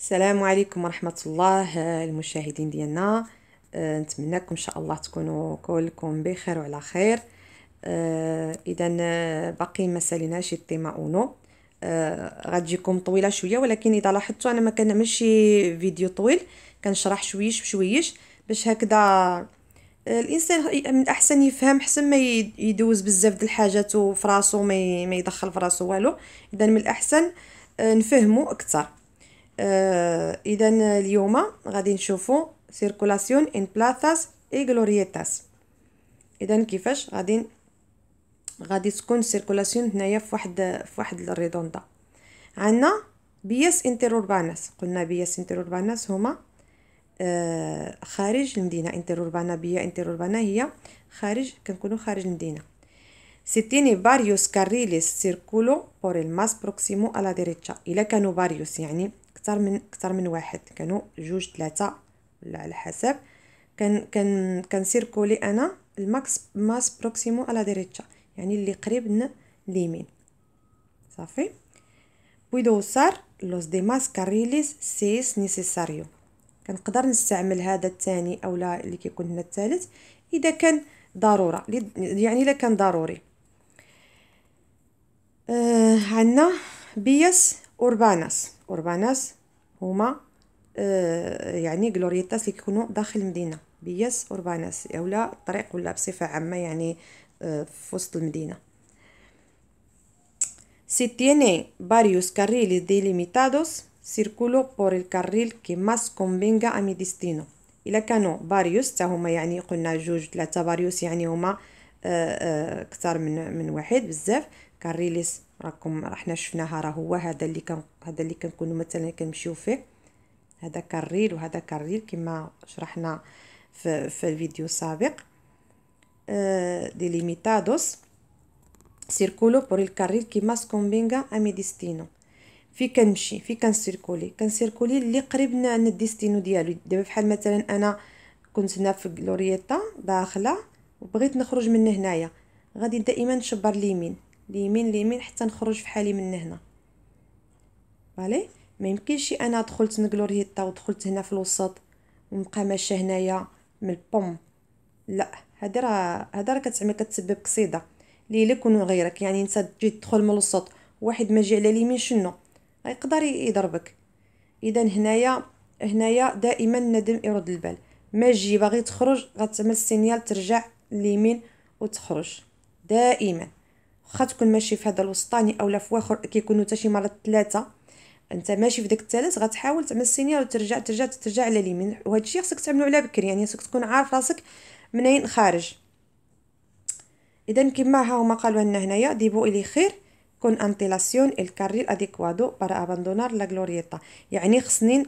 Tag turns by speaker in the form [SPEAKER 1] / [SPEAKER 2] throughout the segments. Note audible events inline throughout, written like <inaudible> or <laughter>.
[SPEAKER 1] السلام عليكم ورحمة الله آه، المشاهدين ديالنا آه، نتمنىكم ان شاء الله تكونوا كلكم بخير وعلى خير آه، اذا باقي ما ساليناش طيما اونو غتجيكم طويله شويه ولكن اذا لاحظتوا انا ما كنعملش فيديو طويل كنشرح شويش بشويش باش هكذا الانسان من الاحسن يفهم حسن ما يدوز بزاف د الحاجات فراسو ما يدخل فراسو والو اذا من الاحسن نفهمو اكثر آه، اذا اليوم غادي نشوفو سيركولاسيون ان بلاثاس اي غلوريتاس اذا كيفاش غادي غادي تكون سيركولاسيون هنايا في واحد في واحد الريدوندا عندنا بياس اوربانس قلنا بياس اوربانس هما آه، خارج المدينه اوربانا بيا اوربانا هي خارج كنكونوا خارج المدينه ستيني باريوس كاريليس سيركولو بور الماس بروكسيمو على ديريتشا الا كانوا باريوس يعني اكثر من اكثر من واحد كانوا جوج ثلاثه ولا على حسب كان كان كنسيركولي انا الماكس ماس بروكسيمو على ديريتشا يعني اللي قريب من اليمين صافي بويدو usar los دي ماس كاريليس سيس نيسيساريو كنقدر نستعمل هذا الثاني لا اللي كيكون هنا الثالث اذا كان ضروره يعني اذا كان ضروري آه عندنا بيس اورباناس اورباناس هما آه، يعني غلوريتاس اللي كيكونوا داخل المدينه بياس اورباناس اولا الطريق ولا بصفه عامه يعني آه، في وسط المدينه Si tiene varios carriles delimitados, circulo por el carril que más convenga a mi destino. إلا كانوا باريوس تا هما يعني قلنا جوج ثلاثة باريوس يعني هما آه، أكثر من من واحد بزاف كاريليس راكم احنا شفناها راه هو هذا اللي كان هذا اللي كنكونوا مثلا كنمشيو فيه هذا كاريل وهذا كاريل كما شرحنا في, في الفيديو السابق أه، ديليميتادوس سيركولو بور الكاريل كيما سكومبينغا امي ديستينو في كنمشي في كنسيركولي كنسيركولي اللي قريب من الديستينو ديالو دابا بحال مثلا انا كنت هنا في لوريتا داخله وبغيت نخرج من هنايا غادي دائما نشبر اليمين اليمين ليمين حتى نخرج في حالي من هنا فالي ما يمكنش انا دخلت نقلور هيتا ودخلت هنا في الوسط ونبقى ماشيه هنايا من البوم لا هذا راه هذا راه كتعمل كتسبب قصيده ليلك يكون غيرك يعني انت تجي تدخل من الوسط واحد ما جي على اليمين شنو غيقدر يضربك اذا هنايا هنايا دائما الندم يرد البال ما جي باغي تخرج غتعمل السينيال ترجع اليمين وتخرج دائما واخا تكون ماشي في هذا الوسطاني اولا في واخر كيكونوا حتى شي مرات ثلاثه انت ماشي في داك الثالث غتحاول تعمل السينيال وترجع ترجع ترجع على اليمين وهذا الشيء خصك تعملو على بكري يعني خصك تكون عارف راسك منين خارج اذا كما ها هما قالوا لنا هنايا ديبو الي خير كون انتيلاسيون الكاريل اديكوادو بارا اباندونار لا غلوريتا يعني خصني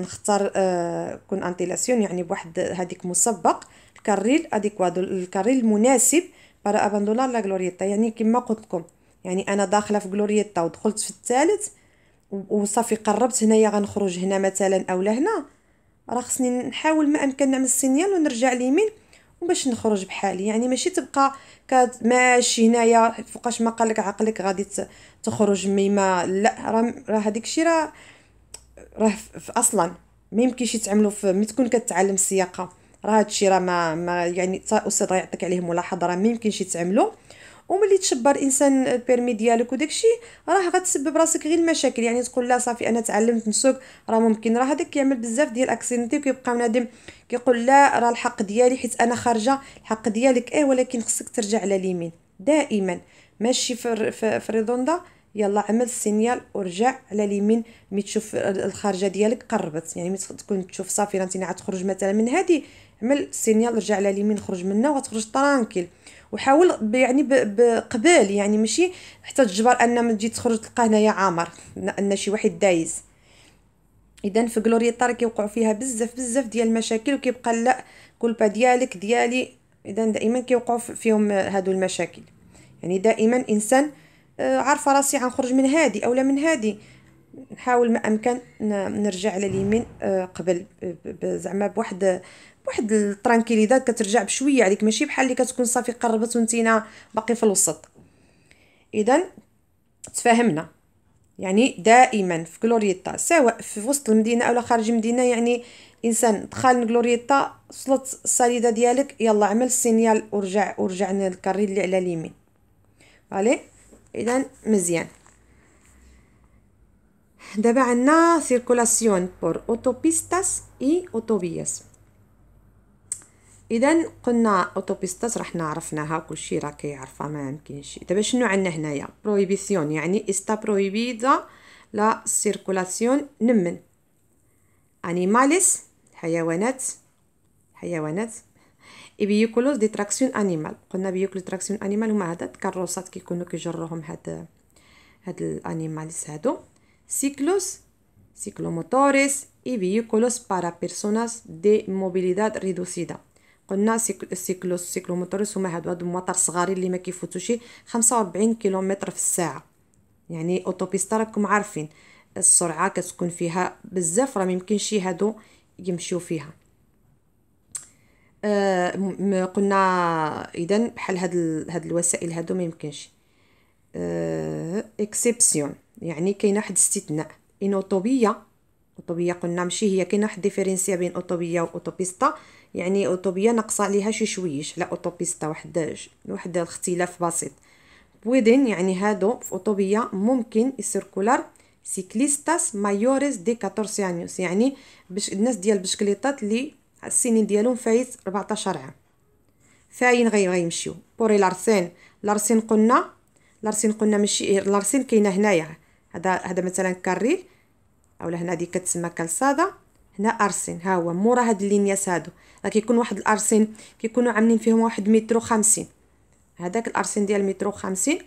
[SPEAKER 1] نختار آه، كون انتيلاسيون يعني بواحد هذيك مسبق الكاريل اديكوادو الكاريل المناسب بارا abandonar لا غلوريتا يعني كما قلت لكم يعني انا داخله في جلوريتا ودخلت في الثالث وصافي قربت هنايا غنخرج هنا مثلا اولا هنا راه خصني نحاول ما امكن نعمل السينيال ونرجع اليمين وباش نخرج بحالي يعني ماشي تبقى ماشي هنايا فوقاش ما قالك عقلك غادي تخرج ميما لا راه هذيك الشيء راه راه اصلا ما يمكنش يتعملوا في ملي تكون كتعلم السياقه راه هادشي راه ما, ما يعني حتى الاستاذ غيعطيك عليه ملاحظه راه ما يمكنش يتعملو وملي تشبر الانسان بيرمي ديالك وداكشي راه غتسبب راسك غير المشاكل يعني تقول لا صافي انا تعلمت نسوق راه ممكن راه هذاك كيعمل بزاف ديال اكسيدنتي وكيبقى نادم كيقول لا راه الحق ديالي حيت انا خارجه الحق ديالك ايه ولكن خصك ترجع على اليمين دائما ماشي في في, في يلا عمل السينيال ورجع على اليمين ملي تشوف الخارجه ديالك قربت يعني ملي تكون تشوف صافي رانتينا تخرج مثلا من هذه عمل السينيال رجع على اليمين خرج منها وغتخرج طرانكيل وحاول يعني بقبال يعني ماشي حتى تجبر ان ملي تجي تخرج تلقى هنايا عامر ان شي واحد دايز اذا في غلوريا طار كيوقعوا فيها بزاف بزاف ديال المشاكل وكيبقى لا با ديالك ديالي اذا دائما كيوقعوا فيهم هادو المشاكل يعني دائما انسان آه، عارفه راسي غنخرج من هادي اولا من هادي نحاول ما امكن نرجع على اليمين آه، قبل زعما بواحد بواحد الترانكيليداد كترجع بشويه عليك ماشي بحال اللي كتكون صافي قربت ونتينا باقي في الوسط اذا تفاهمنا يعني دائما في كلوريتا سواء في وسط المدينه اولا خارج المدينه يعني انسان دخل لكلوريتا وصلت الساليده ديالك يلا عمل السينيال ورجع ورجعنا للكاري اللي على اليمين فالي إذا مزيان دابا عندنا سيركولاسيون بور اوتوبيستاس اي اوتوبياس اذا قلنا اوتوبيستاس رحنا عرفناها كلشي راه كيعرفها ما يمكنش دابا شنو عندنا هنايا بروهيبيسيون يعني استا بروهيبيدا لا سيركولاسيون نمن انيماليس حيوانات حيوانات اي بياكلوا دي تراكسيون انيمال قلنا بياكلوا تراكسيون انيمال هما هاد الكاروسات كيكونوا كيجروهم هاد هاد الانيماليس هادو سيكلوس موتوريس اي vehículos بارا بيرسوناس دي موبيليداد ريدوسيدا قلنا سيكلو موتوريس هما هادو هاد المطار الصغارين اللي ما كيفوتوش 45 كيلومتر في الساعه يعني اوتوبيستا راكم عارفين السرعه كتكون فيها بزاف راه ميمكنش هادو يمشيو فيها آه قلنا اذا بحال هاد هاد الوسائل هادو ما يمكنش آه اكسبسيون يعني كاينه واحد استثناء ان اوتوبيه اوتوبيه قلنا ماشي هي كاينه واحد ديفيرنسيا بين اوتوبيه واوتوبيستا يعني اوتوبيه نقص عليها شي شويش لا اوتوبيستا واحد واحد الاختلاف بسيط بويدين يعني هادو في اوتوبيه ممكن السيركولار سيكليستاس مايوريس دي 14 انيوس يعني باش الناس ديال بشكليطات اللي السنين ديالهم فايت 14 عام فاين غير غيمشيو بوري لارسين لارسين قلنا لارسين قلنا ماشي لارسين كاينه هنايا هذا هذا مثلا كاري اولا هنا هذه كتسمى كالسادا هنا ارسين ها هو مورا هاد اللينيات هادو راه كيكون واحد الارسين كيكونوا عاملين فيهم واحد مترو خمسين هذاك الارسين ديال مترو خمسين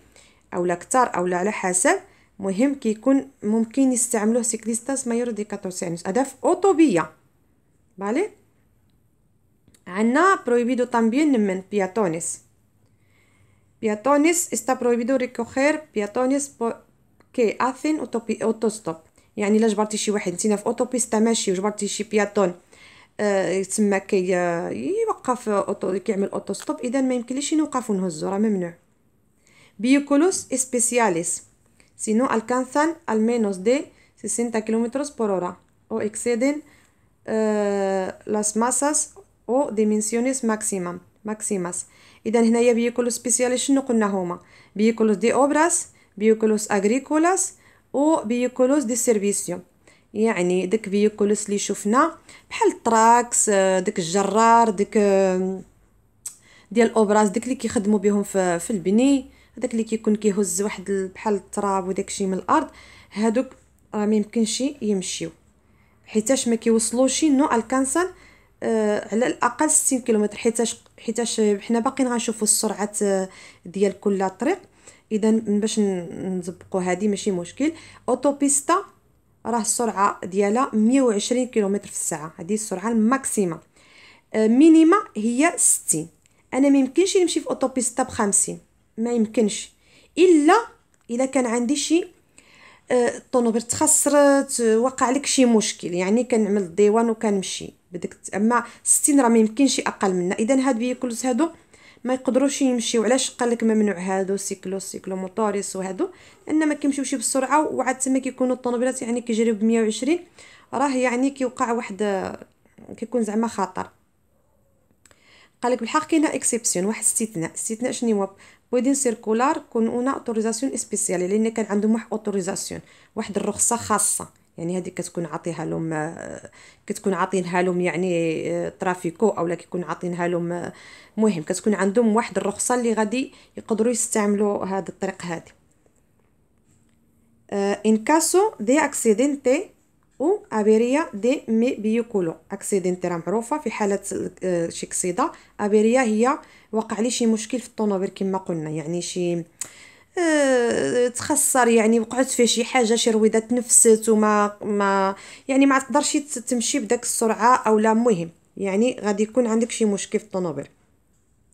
[SPEAKER 1] اولا كتار اولا على حسب مهم كيكون ممكن يستعملوه سيكليستاس مايور دي 14 هذا في اوطوبيه بالي عنا prohibido también en peatones. Peatones está prohibido recoger peatones que hacen autostop. يعني لا جبرتي شي واحد نسينا في اوتوبيستا ماشي وجبرتي شي بياتون آه كي يوقف أوتو كيعمل اوتوستوب اذا ما يمكنليش نوقف ونهزو vehículos especiales si no alcanzan al menos de 60 km por hora o exceden eh, las masas او ديمنسيونيس ماكسيمم ماكسيماس اذا هنايا بيكولوس سبيسيال شنو قلنا هما بيكولوس دي اوبراس بيكولوس اغريكولاس او بيكولوس دي سيرفيسيو يعني داك فيكولوس اللي شفنا بحال التراكس داك الجرار داك ديال اوبراس داك اللي كيخدموا بهم في, في البني هذاك اللي كيكون كيهز واحد بحال التراب وداكشي من الارض هادوك راه ما يمكنش يمشيو حيتاش ما كيوصلوش نوع الكانسان آه، على الاقل 60 كيلومتر حيتاش حيتاش حنا باقيين غنشوفوا السرعات آه، ديال كل طريق اذا باش نزبقوا هذه ماشي مشكل اوتوبيستا راه السرعه ديالها 120 كيلومتر في الساعه هذه السرعه الماكسيمه آه، مينيما هي 60 انا ما يمكنش نمشي في اوتوبيستا ب 50 ما يمكنش الا الا كان عندي شي الطونوبيل تخسرت وقع لك شي مشكل يعني كنعمل الديوان وكنمشي بدك اما 60 راه ما يمكنش اقل منها اذا هاد فيكولز هادو ما يقدروش يمشيو علاش قال لك ممنوع هادو سيكلو سيكلو موتوريس وهادو لان ما كيمشيوش بسرعه وعاد تما كيكونوا الطوموبيلات يعني كيجريو ب 120 راه يعني كيوقع واحد كيكون زعما خطر قال لك بالحق كاينه اكسيبسيون واحد استثناء استثناء شنو هو بويدين سيركولار كون اون اوتوريزاسيون سبيسيال لان كان عندهم واحد اوتوريزاسيون واحد الرخصه خاصه يعني هذه كتكون عاطيها لهم كتكون عاطينها لهم يعني آه، ترافيكو اولا كيكون عاطينها لهم آه، مهم كتكون عندهم واحد الرخصه اللي غادي يقدروا يستعملوا هذا الطريق هذه آه، ان كاسو دي اكسيدنتي او ابيريا دي مي بيوكولو اكسيدنتي راه معروفه في حاله شي كسيده ابيريا هي وقع لي شي مشكل في الطونوبيل كما قلنا يعني شي خسر يعني وقعت فيه شي حاجه شي رويده تنفست وما ما يعني ما تقدرش تمشي بداك السرعه او لا مهم يعني غادي يكون عندك شي مشكل في الطوموبيل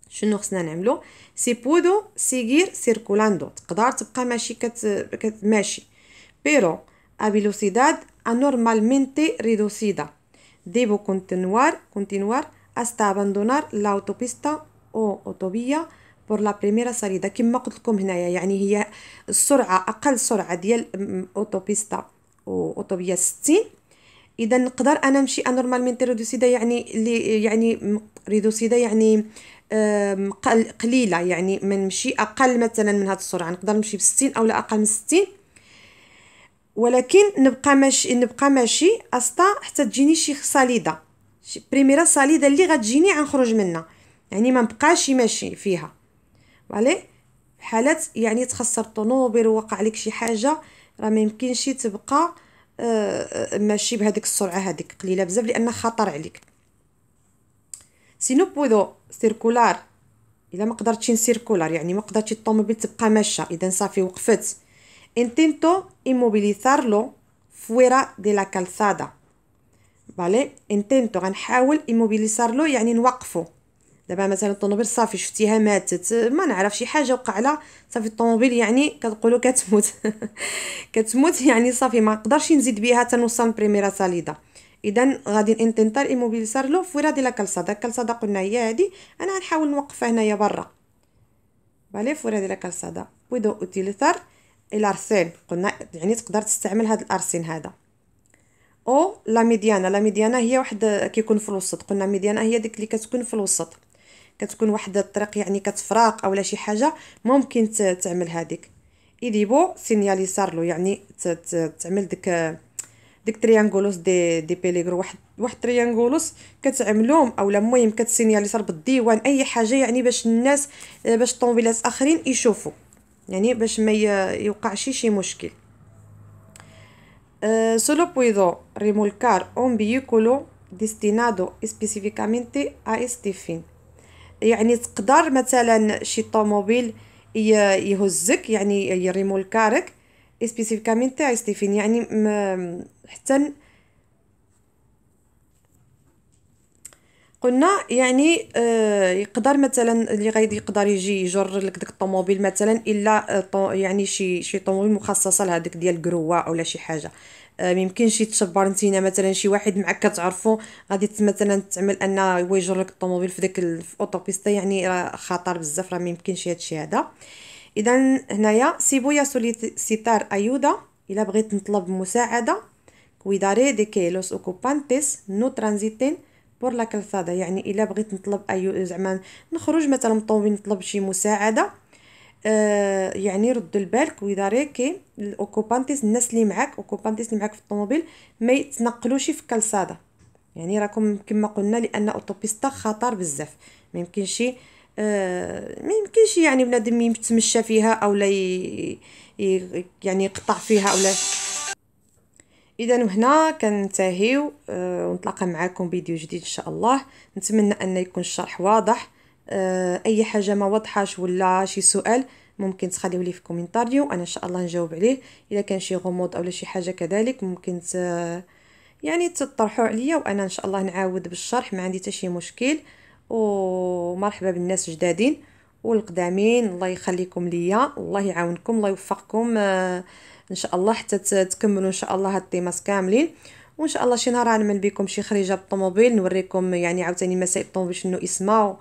[SPEAKER 1] شنو خصنا نعملو سي بودو سيغير سيركولاندو تقدر تبقى ماشي كت... كت... ماشي بيرو ابيلوسيداد anormalmente ريدوسيدا ديبو كونتينوار كونتينوار استا ابندونار la autopista او autovía بور لا بريميرا ساليدا كما قلت لكم هنايا يعني هي السرعه اقل سرعه ديال اوتوبيستا اوتوبيا 60 اذا نقدر انا نمشي انورمالمنت ريدوسيدا يعني اللي يعني ريدوسيدا يعني قليله يعني ما نمشي اقل مثلا من هذه السرعه نقدر نمشي ب 60 او لا اقل من 60 ولكن نبقى ماشي نبقى ماشي استا حتى تجيني شي صليده شي بريميرا صليده اللي غتجيني غنخرج منها يعني ما نبقاش ماشي فيها فالي حالات يعني تخسر الطوموبيل ووقع لك شي حاجه راه ما يمكنش تبقى آه، آه، ماشي بهذيك السرعه هذيك قليله بزاف لان خطر عليك سينو بودو سيركولار الا ما قدرتش نسيركولار يعني ما قدرتش الطوموبيل تبقى ماشيه اذا صافي وقفت انتينتو ايموبيليزارلو فويرا دي لا كالسادا vale انتينتو غنحاول ايموبيليزارلو يعني نوقفو دابا مثلا الطوموبيل صافي شفتيها ماتت ما نعرف شي حاجه وقع لها صافي الطوموبيل يعني كتقولوا كتموت <laughs> كتموت يعني صافي ما نقدرش نزيد بها نوصل بريميرا ساليدا اذا غادي انتنتار ايموبيليزار لو فورا دي لا كالسا داك دا قلنا هي هادي انا غنحاول نوقفها هنايا برا فالي فورا دي لا كالسا بويدو اوتيليزار الارسين قلنا يعني تقدر تستعمل هاد الارسين هذا او لا ميديانا لا ميديانا هي واحد كيكون في الوسط قلنا ميديانا هي ديك اللي كتكون في الوسط كتكون واحد الطريق يعني كتفراق اولا شي حاجه ممكن تعمل هذيك يديبو سينيال يسار له يعني تعمل ديك ديك تريانغولوس دي دي بيليغرو واحد واحد تريانغولوس كتعملهم اولا المهم كتسينيالي صار بالديوان اي حاجه يعني باش الناس باش الطوموبيلات اخرين يشوفوا يعني باش ما يوقع شي مشكل سولو آه، بويدو puedo remolcar un vehículo destinado específicamente a este يعني تقدر مثلا شي طوموبيل يهزك يعني يريمو الكارك سبيسيفيكامين تاع ستيفين يعني حتى قلنا يعني آه، يقدر مثلا اللي غادي يقدر يجي يجر لك داك الطوموبيل مثلا الا آه، يعني شي شي طوموبيل مخصصه لهذيك ديال كروه ولا شي حاجه آه، ميمكنش يتشبر نتينا مثلا شي واحد معك كتعرفو غادي مثلا تعمل ان هو لك الطوموبيل في داك في اوتوبيستا يعني راه خطر بزاف راه ميمكنش هادشي هذا اذا هنايا سيبويا سوليسيتار ايودا الا بغيت نطلب مساعده كويداري دي كيلوس لوس اوكوبانتيس نو ترانزيتين بور لا كالسادا يعني الا بغيت نطلب اي زعما نخرج مثلا من الطوموبيل نطلب شي مساعده آه يعني رد البالك ويداريكي الاوكوبانتيس الناس اللي معاك اوكوبانتيس اللي معاك في الطوموبيل ما يتنقلوش في كالساده يعني راكم كما قلنا لان اوتوبيستا خطر بزاف ما يمكنش آه، ما يمكنش يعني بنادم يتمشى فيها او لا يعني يقطع فيها او لا اذا وهنا كنتهيو آه، ونتلاقى معكم فيديو جديد ان شاء الله نتمنى ان يكون الشرح واضح آه، اي حاجه ما واضحاش ولا شي سؤال ممكن تخليه لي في كومنتاريو انا ان شاء الله نجاوب عليه الا كان شي غموض اولا شي حاجه كذلك ممكن ت... يعني تطرحوا عليا وانا ان شاء الله نعاود بالشرح ما عندي حتى شي مشكل ومرحبا بالناس جدادين والقدامين الله يخليكم ليا الله يعاونكم الله يوفقكم آه، ان شاء الله حتى تكملوا ان شاء الله هاد الطيماس كاملين وان شاء الله شي نهار غنعمل بكم شي خريجه بالطوموبيل نوريكم يعني عاوتاني مسائل الطوموبيل شنو اسمها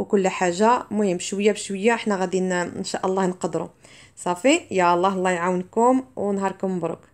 [SPEAKER 1] وكل حاجه مهم شويه بشويه حنا غادي ان شاء الله نقدروا صافي يا الله الله يعاونكم ونهاركم مبروك